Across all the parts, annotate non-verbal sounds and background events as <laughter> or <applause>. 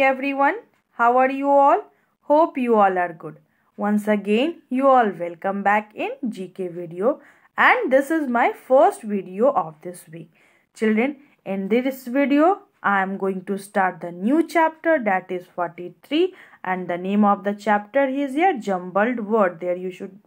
everyone how are you all hope you all are good once again you all welcome back in gk video and this is my first video of this week children in this video i am going to start the new chapter that is 43 and the name of the chapter is here jumbled word there you should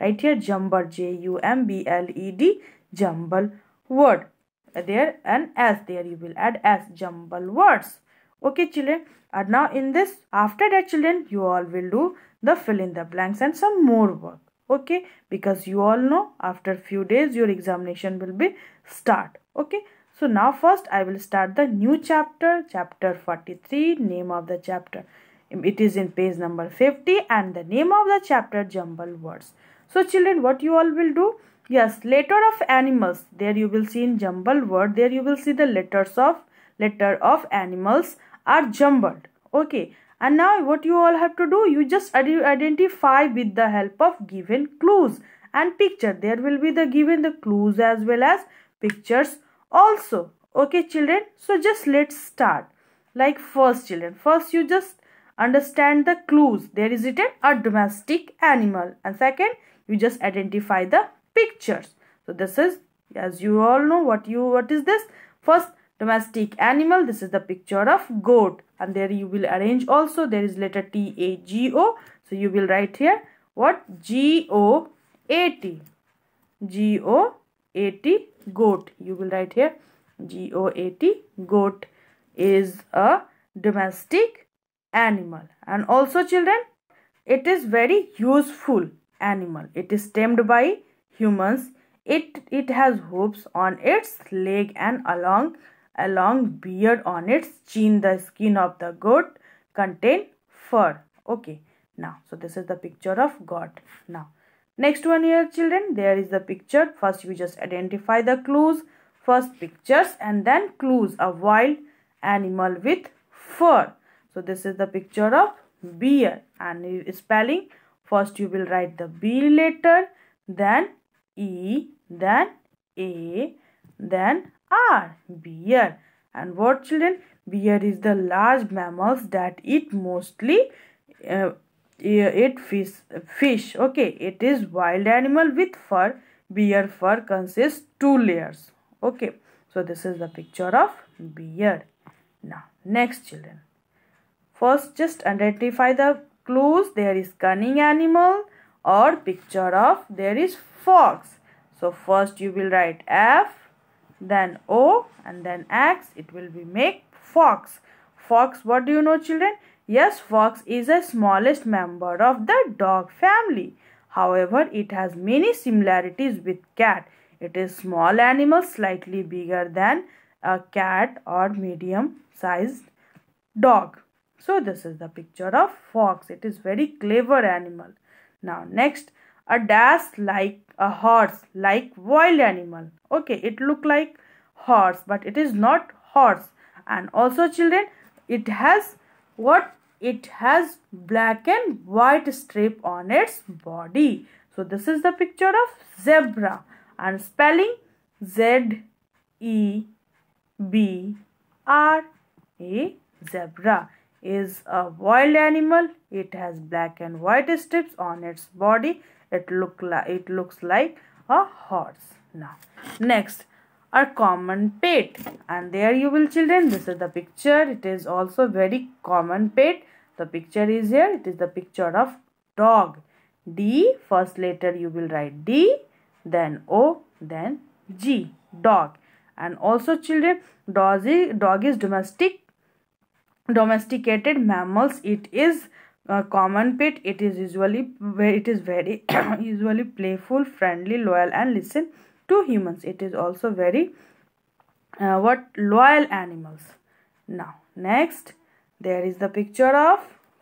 write here jumbled j u m b l e d jumble word there and s there you will add s jumble words Okay children and now in this after that children you all will do the fill in the blanks and some more work. Okay because you all know after few days your examination will be start. Okay so now first I will start the new chapter chapter 43 name of the chapter. It is in page number 50 and the name of the chapter jumble words. So children what you all will do? Yes, letter of animals. There you will see in jumble word. There you will see the letters of letter of animals are jumbled okay and now what you all have to do you just identify with the help of given clues and picture there will be the given the clues as well as pictures also okay children so just let's start like first children first you just understand the clues there is written a domestic animal and second you just identify the pictures so this is as you all know what you what is this first domestic animal this is the picture of goat and there you will arrange also there is letter T A G O so you will write here what G O A T G O A T goat you will write here G O A T goat is a domestic animal and also children it is very useful animal it is tamed by humans it it has hooves on its leg and along a long beard on its chin. The skin of the goat contain fur. Okay. Now, so this is the picture of goat. Now, next one here children, there is the picture. First you just identify the clues. First pictures and then clues. A wild animal with fur. So this is the picture of beard and spelling. First you will write the B letter, then E, then A, then are bear. And what children? Bear is the large mammals that eat mostly uh, eat fish. Fish. Okay, it is wild animal with fur. Bear fur consists two layers. Okay, so this is the picture of bear. Now, next children. First, just identify the clues. There is cunning animal or picture of there is fox. So first you will write F then O and then X it will be make fox. Fox what do you know children? Yes fox is a smallest member of the dog family. However it has many similarities with cat. It is small animal slightly bigger than a cat or medium sized dog. So this is the picture of fox. It is very clever animal. Now next a dash like a horse like wild animal okay it look like horse but it is not horse and also children it has what it has black and white strip on its body so this is the picture of zebra and spelling z e b r a zebra is a wild animal it has black and white strips on its body it look like it looks like a horse now next a common pet and there you will children this is the picture it is also very common pet the picture is here it is the picture of dog d first letter you will write d then o then g dog and also children dog is, dog is domestic domesticated mammals it is common pet it is usually it is very <coughs> usually playful friendly loyal and listen to humans it is also very uh, what loyal animals now next there is the picture of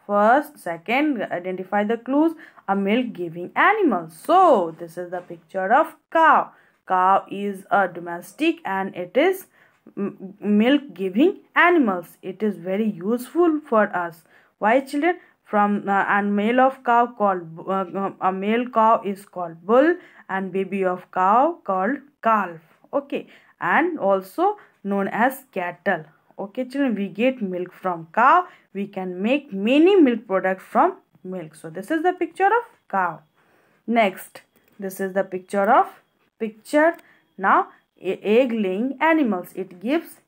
first second identify the clues a milk giving animal so this is the picture of cow cow is a domestic and it is milk giving animals it is very useful for us why children from uh, and male of cow called uh, uh, a male cow is called bull and baby of cow called calf okay and also known as cattle okay children we get milk from cow we can make many milk products from milk so this is the picture of cow next this is the picture of picture now egg laying animals it gives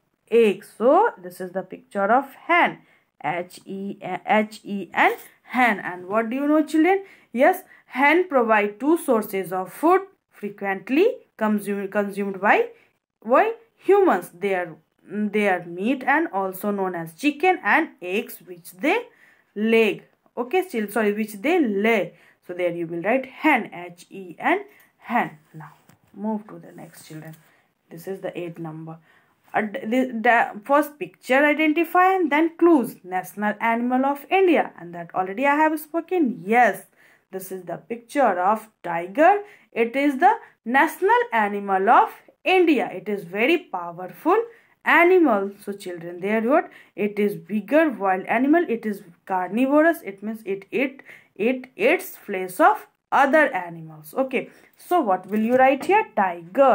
eggs so this is the picture of hen H-E-N, H-E-N, hen. And what do you know children? Yes, hen provide two sources of food frequently consumed, consumed by, by humans. Their, their meat and also known as chicken and eggs which they lay. Okay, still sorry, which they lay. So there you will write hen, H-E-N, hen. Now move to the next children. This is the eight number the first picture identify and then clues national animal of india and that already i have spoken yes this is the picture of tiger it is the national animal of india it is very powerful animal so children there what it is bigger wild animal it is carnivorous it means it it it eats flesh of other animals okay so what will you write here tiger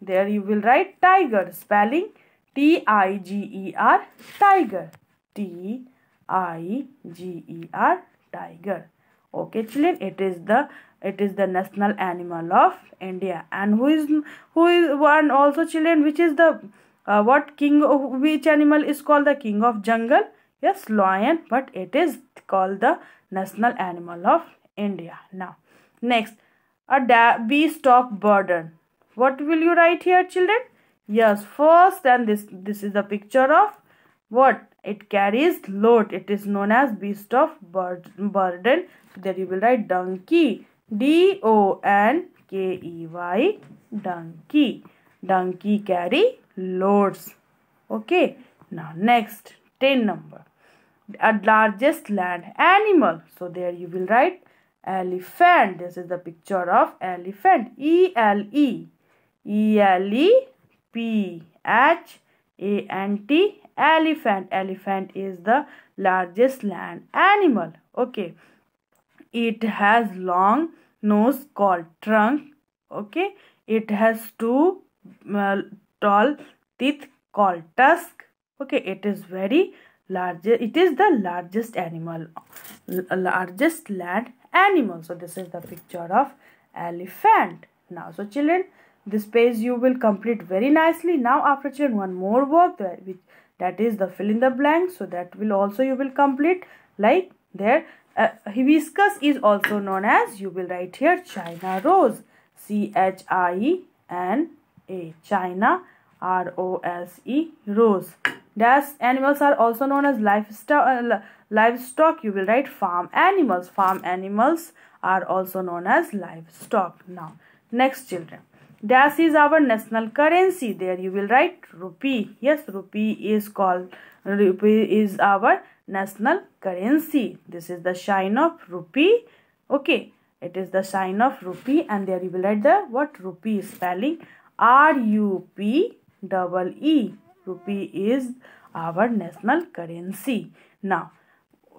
there you will write tiger spelling T-I-G-E-R tiger. T-I-G-E-R tiger. Okay children it is the it is the national animal of India and who is who is one also children which is the uh, what king of which animal is called the king of jungle yes lion but it is called the national animal of India now next a beast stop burden what will you write here children? Yes, first and this, this is the picture of what? It carries load. It is known as beast of burden. So there you will write donkey. D-O-N-K-E-Y. Donkey. Donkey carry loads. Okay. Now next. 10 number. A largest land animal. So there you will write elephant. This is the picture of elephant. E L E E L E P H A N T elephant. Elephant is the largest land animal. Okay. It has long nose called trunk. Okay. It has two uh, tall teeth called tusk. Okay. It is very large. It is the largest animal. Largest land animal. So this is the picture of elephant. Now so children this page you will complete very nicely. Now after children one more work there which, that is the fill in the blank. So that will also you will complete like there. Uh, hibiscus is also known as you will write here China rose. C-H-I-N-A China R-O-S-E rose. Dash animals are also known as livestock. Uh, livestock you will write farm animals. Farm animals are also known as livestock. Now next children dash is our national currency there you will write rupee yes rupee is called rupee is our national currency this is the sign of rupee okay it is the sign of rupee and there you will write the what rupee spelling r u p double e rupee is our national currency now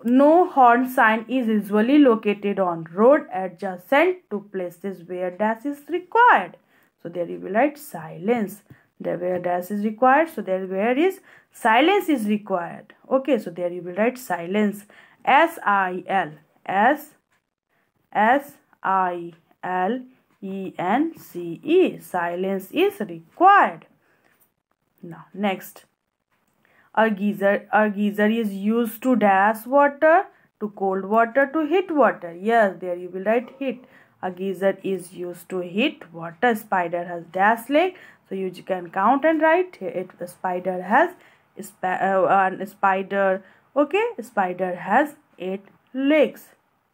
no horn sign is usually located on road adjacent to places where dash is required so there you will write silence. There where dash is required. So there where is silence is required. Okay. So there you will write silence. S I L S S I L E N C E. Silence is required. Now next. A geyser, a geyser is used to dash water, to cold water, to heat water. Yes, there you will write heat. A geyser is used to heat water. Spider has dash leg. So you can count and write. It it spider has sp uh, spider. Okay, spider has eight legs.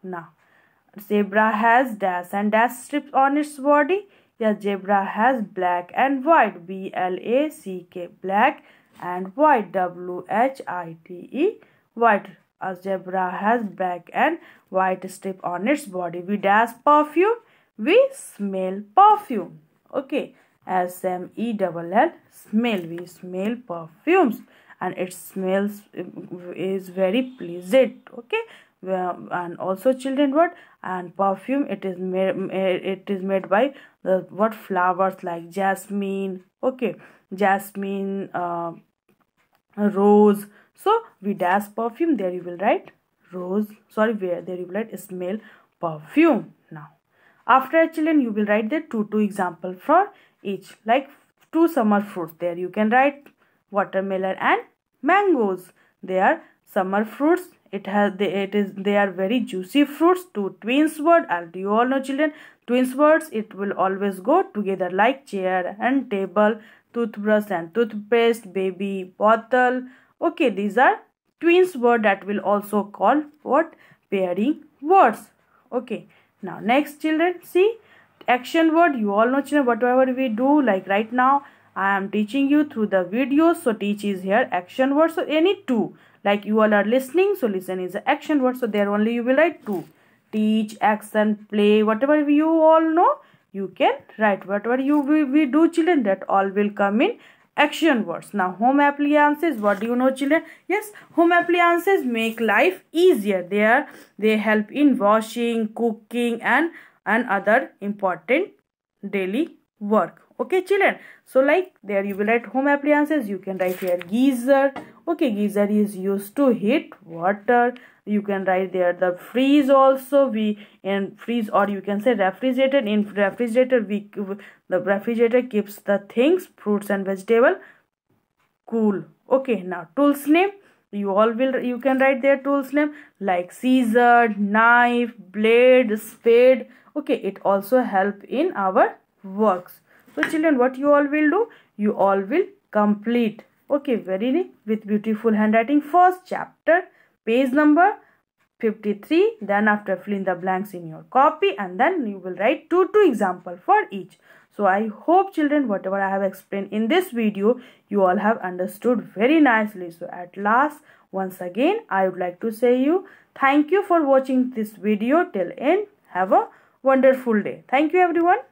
Now, zebra has dash and dash strips on its body. Yeah, zebra has black and white. B L A C K black and white. W H I T E white. A zebra has black and white strip on its body. We dash perfume. We smell perfume. Okay. S M E smell. We smell perfumes and it smells is very pleasant. Okay. And also children what and perfume it is made it is made by the what flowers like jasmine. Okay, jasmine, uh, rose so vidas perfume there you will write rose sorry where there you will write smell perfume now after children you will write the two two example for each like two summer fruits there you can write watermelon and mangoes they are summer fruits it has they, it is they are very juicy fruits two twins word and you all know children twins words it will always go together like chair and table toothbrush and toothpaste baby bottle okay these are twins word that will also call what pairing words okay now next children see action word you all know children whatever we do like right now i am teaching you through the video so teach is here action word so any two like you all are listening so listen is an action word so there only you will write two teach action play whatever you all know you can write whatever you we, we do children that all will come in action words now home appliances what do you know children yes home appliances make life easier they are they help in washing cooking and and other important daily work okay children so like there you will write home appliances you can write here geyser okay geyser is used to heat water you can write there the freeze also we and freeze or you can say refrigerator in refrigerator we the refrigerator keeps the things fruits and vegetable cool okay now tools name you all will you can write their tools name like scissor knife blade spade okay it also help in our works so children what you all will do you all will complete okay very with beautiful handwriting first chapter page number 53 then after fill in the blanks in your copy and then you will write two two example for each so i hope children whatever i have explained in this video you all have understood very nicely so at last once again i would like to say you thank you for watching this video till end have a wonderful day thank you everyone